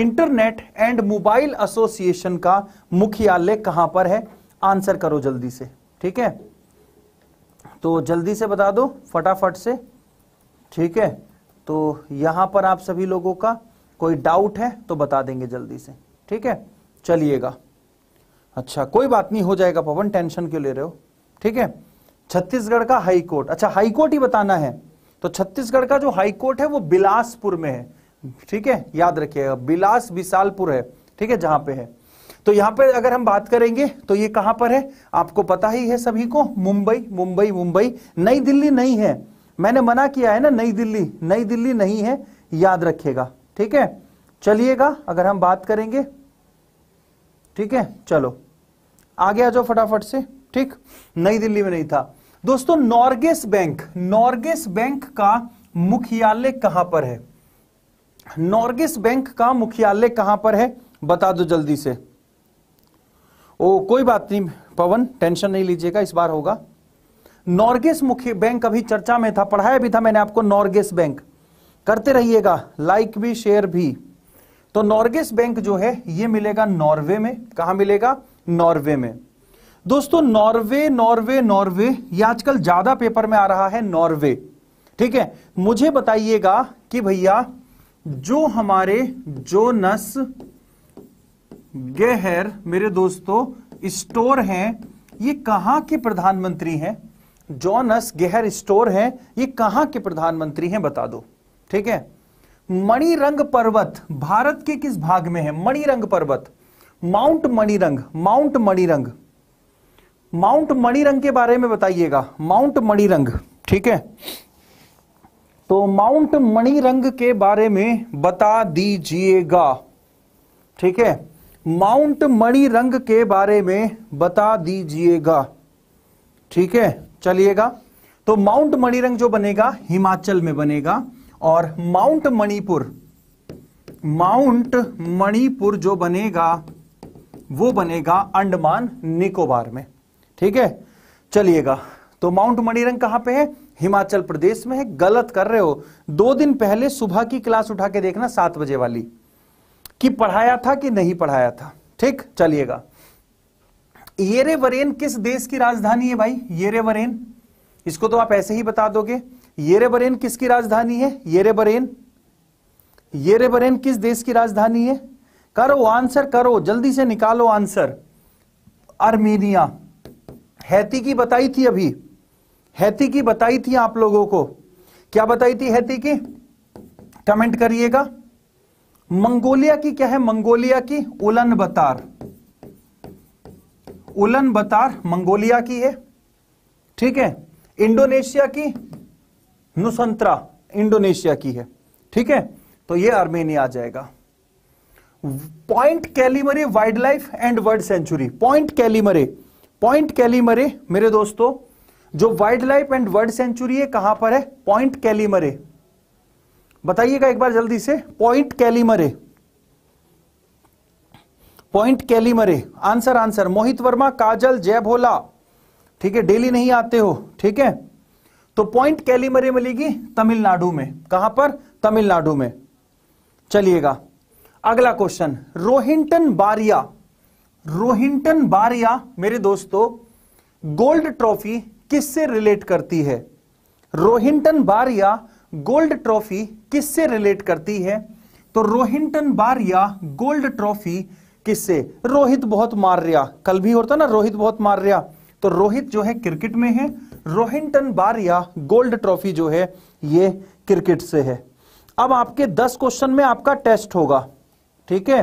इंटरनेट एंड मोबाइल एसोसिएशन का मुख्यालय कहां पर है आंसर करो जल्दी से ठीक है तो जल्दी से बता दो फटाफट से ठीक है तो यहां पर आप सभी लोगों का कोई डाउट है तो बता देंगे जल्दी से ठीक है चलिएगा अच्छा कोई बात नहीं हो जाएगा पवन टेंशन क्यों ले रहे हो ठीक है छत्तीसगढ़ का हाई कोर्ट अच्छा हाई कोर्ट ही बताना है तो छत्तीसगढ़ का जो हाई कोर्ट है वो बिलासपुर में है ठीक है याद रखिएगा बिलास विशालपुर है ठीक है जहां पे है तो यहां पर अगर हम बात करेंगे तो ये कहां पर है आपको पता ही है सभी को मुंबई मुंबई मुंबई नई दिल्ली नहीं है मैंने मना किया है ना नई दिल्ली नई दिल्ली नहीं है याद रखेगा ठीक है चलिएगा अगर हम बात करेंगे ठीक है चलो आगे आ जाओ फटाफट से ठीक नई दिल्ली में नहीं था दोस्तों नॉर्गेस बैंक नॉर्गेस बैंक का मुख्यालय कहां पर है नॉर्गेस बैंक का मुख्यालय कहां पर है बता दो जल्दी से ओ कोई बात नहीं पवन टेंशन नहीं लीजिएगा इस बार होगा नॉर्गेस मुख्य बैंक अभी चर्चा में था पढ़ाया भी था मैंने आपको नॉर्गेस बैंक करते रहिएगा लाइक भी शेयर भी तो नॉर्गेस बैंक जो है ये मिलेगा नॉर्वे में कहा मिलेगा नॉर्वे में दोस्तों नॉर्वे नॉर्वे नॉर्वे ये आजकल ज्यादा पेपर में आ रहा है नॉर्वे ठीक है मुझे बताइएगा कि भैया जो हमारे जोनस गेहर मेरे दोस्तों स्टोर हैं ये कहां के प्रधानमंत्री हैं जॉनस गेहर स्टोर हैं ये कहां के प्रधानमंत्री हैं बता दो ठीक है मणिरंग पर्वत भारत के किस भाग में है मणिरंग पर्वत mount Manirang mount Manirang mount Manirang के बारे में बताइएगा माउंट मणिरंग ठीक है तो माउंट मणिरंग के बारे में बता दीजिएगा ठीक है माउंट मणिरंग के बारे में बता दीजिएगा ठीक है चलिएगा तो माउंट मणिरंग जो बनेगा हिमाचल में बनेगा और माउंट मणिपुर माउंट मणिपुर जो बनेगा वो बनेगा अंडमान निकोबार में ठीक है चलिएगा तो माउंट मणिरंग कहां पे है हिमाचल प्रदेश में है गलत कर रहे हो दो दिन पहले सुबह की क्लास उठा के देखना सात बजे वाली कि पढ़ाया था कि नहीं पढ़ाया था ठीक चलिएगा वरेन किस देश की राजधानी है भाई वरेन इसको तो आप ऐसे ही बता दोगे बरेन किसकी राजधानी है बरेन येरे बरेन किस देश की राजधानी है करो आंसर करो जल्दी से निकालो आंसर आर्मेनिया हैती की बताई थी अभी हैती की बताई थी आप लोगों को क्या बताई थी हैती की कमेंट करिएगा मंगोलिया की क्या है मंगोलिया की उलन बतार उलन बतार मंगोलिया की है ठीक है इंडोनेशिया की नुसंतरा इंडोनेशिया की है ठीक है तो ये आर्मेनिया आ जाएगा point Calimere wild life and world sanctuary point Calimere point Calimere मेरे दोस्तों जो wild life and world sanctuary है कहां पर है पॉइंट कैलीमरे बताइएगा एक बार जल्दी से point Calimere point Calimere answer answer Mohit Verma Kajal Jay Bhola ठीक है डेली नहीं आते हो ठीक है तो पॉइंट कैलीमरे मिलेगी तमिलनाडु में कहां पर तमिलनाडु में चलिएगा अगला क्वेश्चन रोहिंटन बारिया रोहिंटन बारिया मेरे दोस्तों गोल्ड ट्रॉफी किससे रिलेट करती है रोहिंटन बारिया गोल्ड ट्रॉफी किससे रिलेट करती है तो रोहिंटन बार या गोल्ड ट्रॉफी किससे रोहित बहुत मार रहा कल भी होता ना रोहित बहुत मार रहा तो रोहित जो है क्रिकेट में है रोहिंटन बार या गोल्ड ट्रॉफी जो है ये क्रिकेट से है अब आपके दस क्वेश्चन में आपका टेस्ट होगा ठीक है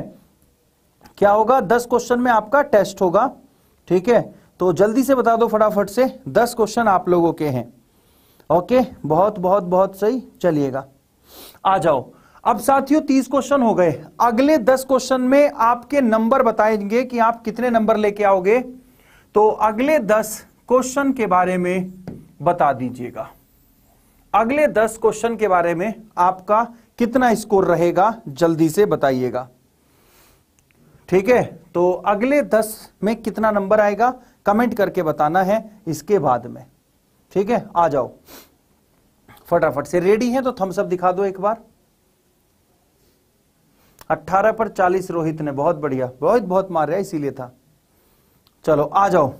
क्या होगा दस क्वेश्चन में आपका टेस्ट होगा ठीक है तो जल्दी से बता दो फटाफट से दस क्वेश्चन आप लोगों के हैं ओके बहुत बहुत बहुत सही चलिएगा आ जाओ अब साथियों तीस क्वेश्चन हो गए अगले दस क्वेश्चन में आपके नंबर बताएंगे कि आप कितने नंबर लेके आओगे तो अगले दस क्वेश्चन के बारे में बता दीजिएगा अगले दस क्वेश्चन के बारे में आपका कितना स्कोर रहेगा जल्दी से बताइएगा ठीक है तो अगले दस में कितना नंबर आएगा कमेंट करके बताना है इसके बाद में ठीक है आ जाओ फटाफट से रेडी है तो थम्सअप दिखा दो एक बार 18 पर 40 रोहित ने बहुत बढ़िया रोहित बहुत मार रहा है इसीलिए था चलो आ जाओ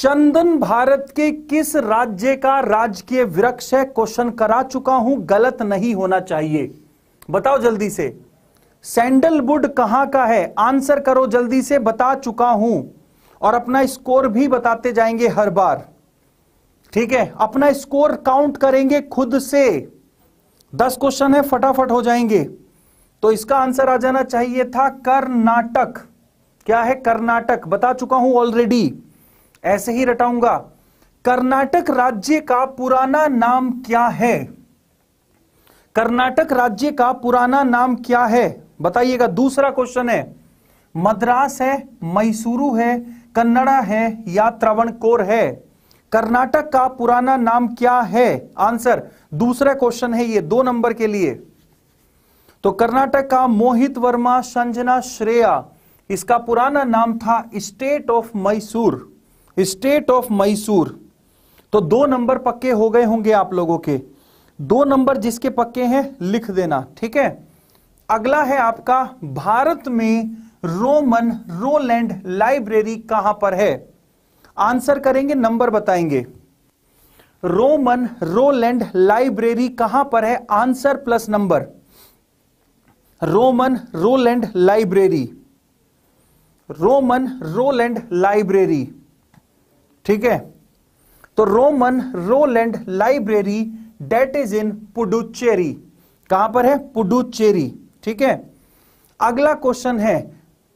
चंदन भारत के किस राज्य का राजकीय वृक्ष है क्वेश्चन करा चुका हूं गलत नहीं होना चाहिए बताओ जल्दी से सैंडलवुड कहां का है आंसर करो जल्दी से बता चुका हूं और अपना स्कोर भी बताते जाएंगे हर बार ठीक है अपना स्कोर काउंट करेंगे खुद से दस क्वेश्चन है फटाफट हो जाएंगे तो इसका आंसर आ जाना चाहिए था कर्नाटक क्या है कर्नाटक बता चुका हूं ऑलरेडी ऐसे ही रटाऊंगा कर्नाटक राज्य का पुराना नाम क्या है कर्नाटक राज्य का पुराना नाम क्या है बताइएगा दूसरा क्वेश्चन है मद्रास है मैसूरू है कन्नड़ा है या त्रवणकोर है कर्नाटक का पुराना नाम क्या है आंसर दूसरा क्वेश्चन है ये दो नंबर के लिए तो कर्नाटक का मोहित वर्मा संजना श्रेया इसका पुराना नाम था state of Mysore state of Mysore तो दो नंबर पक्के हो गए होंगे आप लोगों के दो नंबर जिसके पक्के हैं लिख देना ठीक है अगला है आपका भारत में रोमन रोलैंड लाइब्रेरी कहां पर है आंसर करेंगे नंबर बताएंगे रोमन रोलैंड लाइब्रेरी कहां पर है answer plus number Romain Rolland library Romain Rolland library ठीक है तो Romain Rolland library that is in Puducherry कहां पर है पुडुचेरी ठीक है अगला क्वेश्चन है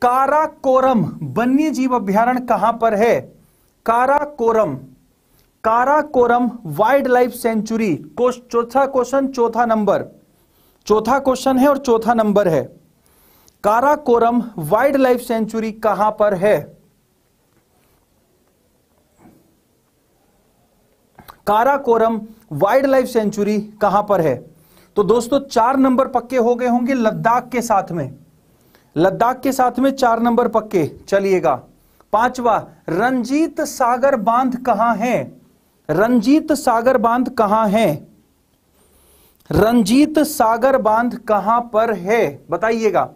काराकोरम वन्य जीव अभ्यारण कहां पर है Karakoram Karakoram wild life sanctuary चौथा क्वेश्चन चौथा नंबर चौथा क्वेश्चन है और चौथा नंबर है काराकोरम वाइल्ड लाइफ सेंचुरी कहां पर है काराकोरम वाइल्ड लाइफ सेंचुरी कहां पर है तो दोस्तों चार नंबर पक्के हो गए होंगे लद्दाख के साथ में लद्दाख के साथ में चार नंबर पक्के चलिएगा पांचवा रंजीत सागर बांध कहां है रंजीत सागर बांध कहां है रंजीत सागर बांध कहां पर है बताइएगा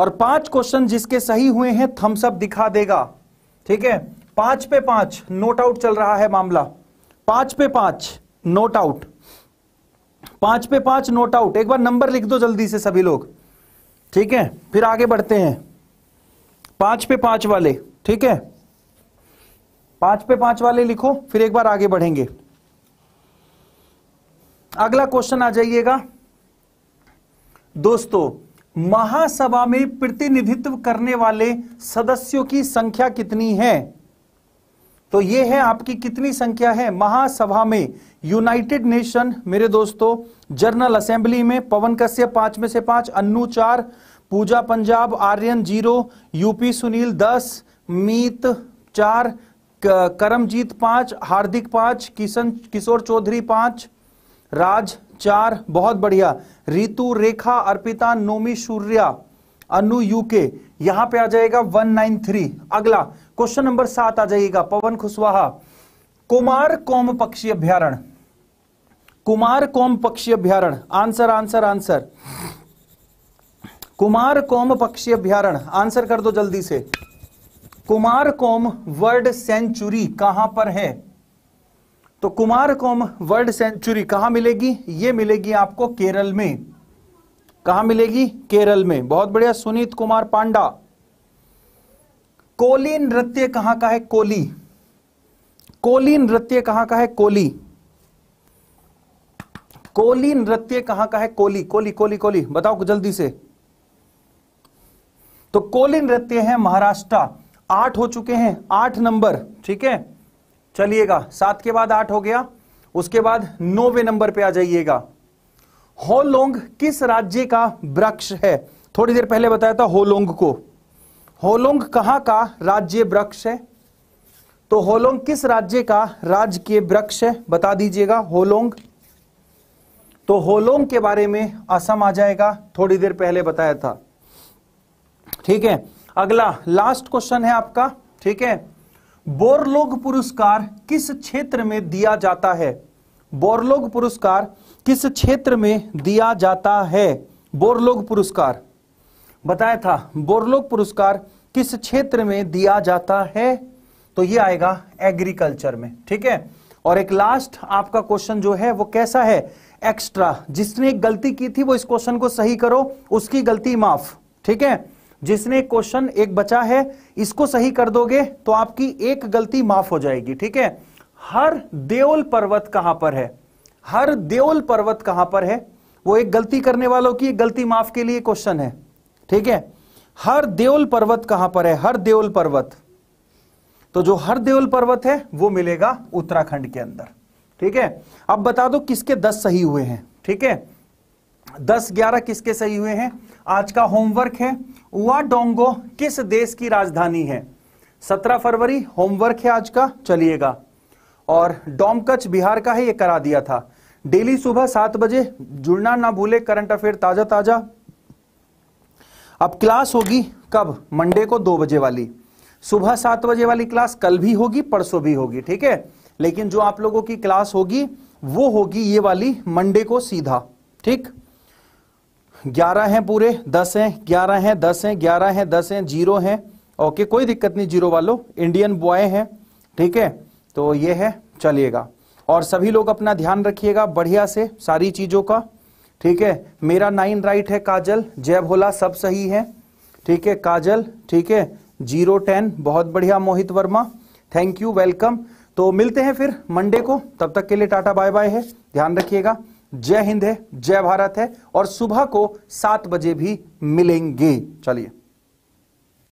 और पांच क्वेश्चन जिसके सही हुए हैं थम्सअप दिखा देगा ठीक है पांच पे पांच नोट आउट चल रहा है मामला पांच पे पांच नोट आउट पांच पे पांच नोट आउट एक बार नंबर लिख दो जल्दी से सभी लोग ठीक है फिर आगे बढ़ते हैं पांच पे पांच वाले ठीक है पांच पे पांच वाले लिखो फिर एक बार आगे बढ़ेंगे अगला क्वेश्चन आ जाइएगा दोस्तों महासभा में प्रतिनिधित्व करने वाले सदस्यों की संख्या कितनी है तो यह है आपकी कितनी संख्या है महासभा में यूनाइटेड नेशन मेरे दोस्तों जनरल असेंबली में पवन कश्यप पांच में से पांच अन्नू चार पूजा पंजाब आर्यन जीरो यूपी सुनील दस मीत चार करमजीत पांच हार्दिक पांच किशन किशोर चौधरी पांच राज चार बहुत बढ़िया रितु रेखा अर्पिता नोमी सूर्या अनु यूके यहां पे आ जाएगा 193 अगला क्वेश्चन नंबर सात आ जाएगा पवन खुशवाहा कुमार कौम पक्षी अभ्यारण कुमार कौम पक्षी अभ्यारण आंसर आंसर आंसर कुमार कौम पक्षी अभ्यारण आंसर कर दो जल्दी से कुमार कॉम वर्ल्ड सेंचुरी कहां पर है तो कुमार कॉम वर्ल्ड सेंचुरी कहां मिलेगी ये मिलेगी आपको केरल में कहा मिलेगी केरल में बहुत बढ़िया सुनीत कुमार पांडा कोली नृत्य कहां का है कोली कोली नृत्य कहां का है कोली कोली नृत्य कहां का है कोली कोली कोली कोली बताओ जल्दी से तो कोली नृत्य है महाराष्ट्र आठ हो चुके हैं आठ नंबर ठीक है चलिएगा सात के बाद आठ हो गया उसके बाद नौवे नंबर पे आ जाइएगा होलोंग किस राज्य का वृक्ष है थोड़ी देर पहले बताया था होलोंग को होलोंग कहां का राज्य वृक्ष है तो होलोंग किस राज्य का राजकीय वृक्ष है बता दीजिएगा होलोंग तो होलोंग के बारे में असम आ जाएगा थोड़ी देर पहले बताया था ठीक है अगला लास्ट क्वेश्चन है आपका ठीक है बोरलोग पुरस्कार किस क्षेत्र में दिया जाता है बोरलोग पुरस्कार किस क्षेत्र में दिया जाता है बोरलोग पुरस्कार बताया था बोरलोग पुरस्कार किस क्षेत्र में दिया जाता है तो ये आएगा एग्रीकल्चर में ठीक है और एक लास्ट आपका क्वेश्चन जो है वो कैसा है एक्स्ट्रा जिसने एक गलती की थी वो इस क्वेश्चन को सही करो उसकी गलती माफ ठीक है जिसने क्वेश्चन एक बचा है इसको सही कर दोगे तो आपकी एक गलती माफ हो जाएगी ठीक है हर देओल पर्वत कहां पर है हर देओल पर्वत कहां पर है वो एक गलती करने वालों की गलती माफ के लिए क्वेश्चन है ठीक है हर देओल पर्वत कहां पर है हर देओल पर्वत तो जो हर देओल पर्वत है वो मिलेगा उत्तराखंड के अंदर ठीक है अब बता दो किसके दस सही हुए हैं ठीक है दस ग्यारह किसके सही हुए हैं आज का होमवर्क है वाडोंगो किस देश की राजधानी है 17 फरवरी होमवर्क है आज का चलिएगा और डोमकच बिहार का है ये करा दिया था डेली सुबह सात बजे जुड़ना ना भूले करंट अफेयर ताजा ताजा अब क्लास होगी कब मंडे को दो बजे वाली सुबह सात बजे वाली क्लास कल भी होगी परसों भी होगी ठीक है लेकिन जो आप लोगों की क्लास होगी वो होगी ये वाली मंडे को सीधा ठीक ग्यारह हैं पूरे दस हैं ग्यारह हैं दस हैं ग्यारह हैं दस हैं जीरो हैं ओके कोई दिक्कत नहीं जीरो वालों इंडियन बॉय हैं ठीक है तो ये है चलिएगा और सभी लोग अपना ध्यान रखिएगा बढ़िया से सारी चीज़ों का ठीक है मेरा नाइन राइट है काजल जय भोला सब सही है ठीक है काजल ठीक है जीरो टेन बहुत बढ़िया Mohit Verma thank you welcome तो मिलते हैं फिर मंडे को तब तक के लिए टाटा बाय बाय है ध्यान रखिएगा जय हिंद है जय भारत है और सुबह को सात बजे भी मिलेंगे चलिए